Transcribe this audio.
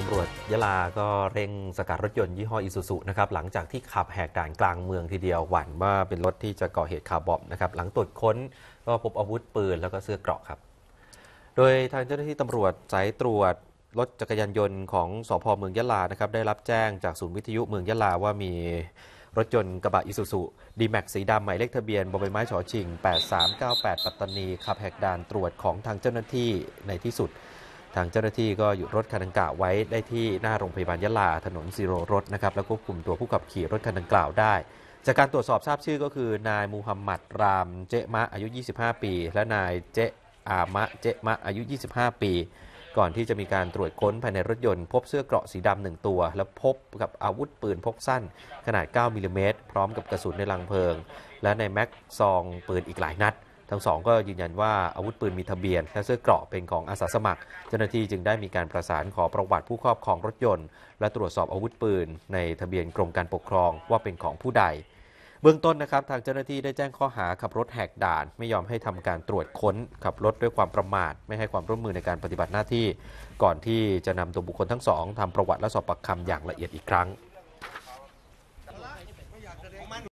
ตำรวจยะลา ก็เร่งสกัดรถยนต์ยี่ห้ออิซูซุนะครับหลังจากที่ขับแหกด่านกลางเมืองทีเดียวหวั่นว่าเป็นรถที่จะก่อเหตุคาร์บอมนะครับหลังตรวจค้นก็พบอาวุธปืนแล้วก็เสื้อเกราะครับ โดยทางเจ้าหน้าที่ตำรวจสายตรวจรถจักรยานยนต์ของสพเมืองยะลานะครับได้รับแจ้งจากศูนย์วิทยุเมืองยะลาว่ามีรถยนต์กระบะอิซูซุดีแม็กสีดำหมายเลขทะเบียนบบไม้ฉอชิง 8398 ปัตตานีขับแหกด่านตรวจของทางเจ้าหน้าที่ในที่สุดทางเจ้าหน้าที่ก็หยุดรถคันดังกล่าวไว้ได้ที่หน้าโรงพยาบาลยะลาถนนซีโรรถนะครับแล้วก็บคุมตัวผู้ขับขี่รถคันดังกล่าวได้ จากการตรวจสอบทราบชื่อก็คือนายมูฮัมหมัดราม เจมะอายุ 25 ปี และนายเจอามะเจมะอายุ 25 ปี ก่อนที่จะมีการตรวจค้นภายในรถยนต์พบเสื้อเกราะสีดำหนึ่งตัว และพบกับอาวุธปืนพกสั้นขนาด 9 มิลลิเมตรพร้อมกับกระสุนในลังเพลิง และในแม็กซองปืนอีกหลายนัดทั้งสองก็ยืนยันว่า อาวุธปืนมีทะเบียนและเสื้อเกราะเป็นของอาสาสมัคร เจ้าหน้าที่จึงได้มีการประสานขอประวัติผู้ครอบครองรถยนต์และตรวจสอบอาวุธปืน ในทะเบียนกรมการปกครองว่าเป็นของผู้ใด เบื้องต้นนะครับ ทางเจ้าหน้าที่ได้แจ้งข้อหา ขับรถแหกด่าน ไม่ยอมให้ทำการตรวจค้นขับรถด้วยความประมาท ไม่ให้ความร่วมมือในการปฏิบัติหน้าที่ ก่อนที่จะนำตัวบุคคลทั้งสองทำประวัติและสอบปากคำอย่างละเอียดอีกครั้ง